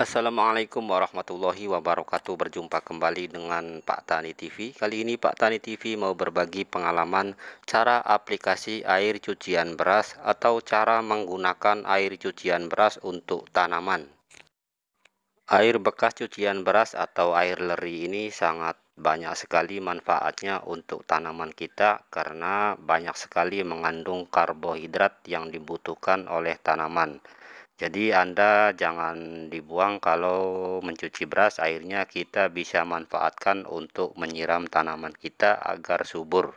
Assalamualaikum warahmatullahi wabarakatuh Berjumpa kembali dengan Pak Tani TV Kali ini Pak Tani TV mau berbagi pengalaman Cara aplikasi air cucian beras Atau cara menggunakan air cucian beras untuk tanaman Air bekas cucian beras atau air leri ini sangat banyak sekali manfaatnya untuk tanaman kita karena banyak sekali mengandung karbohidrat yang dibutuhkan oleh tanaman jadi Anda jangan dibuang kalau mencuci beras airnya kita bisa manfaatkan untuk menyiram tanaman kita agar subur.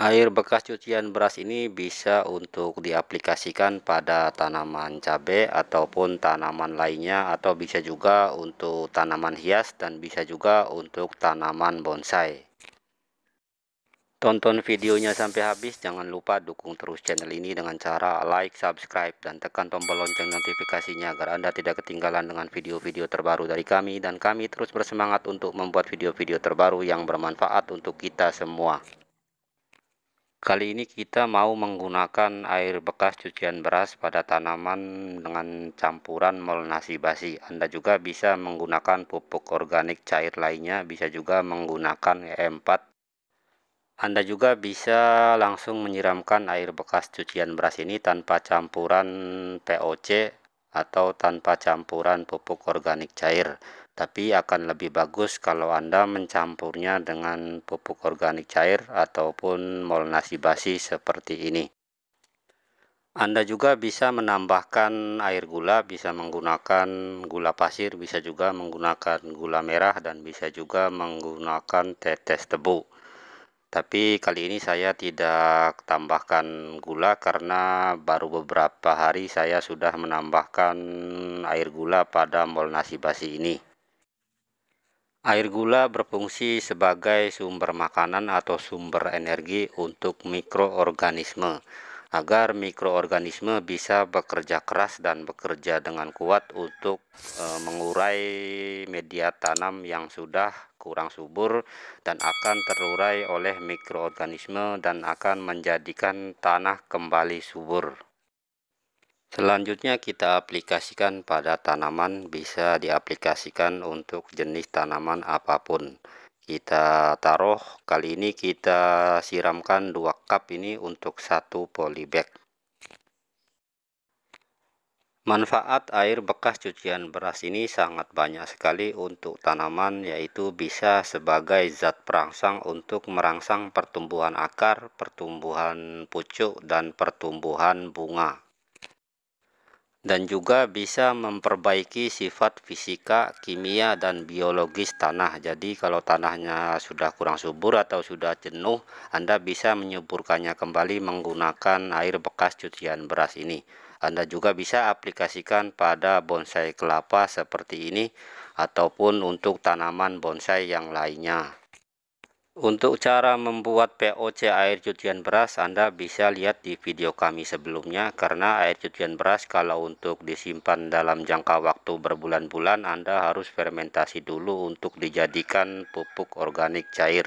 Air bekas cucian beras ini bisa untuk diaplikasikan pada tanaman cabai ataupun tanaman lainnya atau bisa juga untuk tanaman hias dan bisa juga untuk tanaman bonsai. Tonton videonya sampai habis, jangan lupa dukung terus channel ini dengan cara like, subscribe, dan tekan tombol lonceng notifikasinya agar Anda tidak ketinggalan dengan video-video terbaru dari kami dan kami terus bersemangat untuk membuat video-video terbaru yang bermanfaat untuk kita semua. Kali ini kita mau menggunakan air bekas cucian beras pada tanaman dengan campuran mol basi. Anda juga bisa menggunakan pupuk organik cair lainnya, bisa juga menggunakan E4 anda juga bisa langsung menyiramkan air bekas cucian beras ini tanpa campuran POC atau tanpa campuran pupuk organik cair tapi akan lebih bagus kalau Anda mencampurnya dengan pupuk organik cair ataupun molnasi basi seperti ini. Anda juga bisa menambahkan air gula, bisa menggunakan gula pasir, bisa juga menggunakan gula merah, dan bisa juga menggunakan tetes tebu tapi kali ini saya tidak tambahkan gula karena baru beberapa hari saya sudah menambahkan air gula pada mol nasi basi ini air gula berfungsi sebagai sumber makanan atau sumber energi untuk mikroorganisme agar mikroorganisme bisa bekerja keras dan bekerja dengan kuat untuk e, mengurai media tanam yang sudah kurang subur dan akan terurai oleh mikroorganisme dan akan menjadikan tanah kembali subur. Selanjutnya kita aplikasikan pada tanaman bisa diaplikasikan untuk jenis tanaman apapun kita taruh kali ini kita siramkan dua cup ini untuk satu polybag manfaat air bekas cucian beras ini sangat banyak sekali untuk tanaman yaitu bisa sebagai zat perangsang untuk merangsang pertumbuhan akar pertumbuhan pucuk dan pertumbuhan bunga dan juga bisa memperbaiki sifat fisika, kimia, dan biologis tanah. Jadi kalau tanahnya sudah kurang subur atau sudah jenuh, Anda bisa menyuburkannya kembali menggunakan air bekas cucian beras ini. Anda juga bisa aplikasikan pada bonsai kelapa seperti ini ataupun untuk tanaman bonsai yang lainnya. Untuk cara membuat POC air cucian beras Anda bisa lihat di video kami sebelumnya karena air cucian beras kalau untuk disimpan dalam jangka waktu berbulan-bulan Anda harus fermentasi dulu untuk dijadikan pupuk organik cair.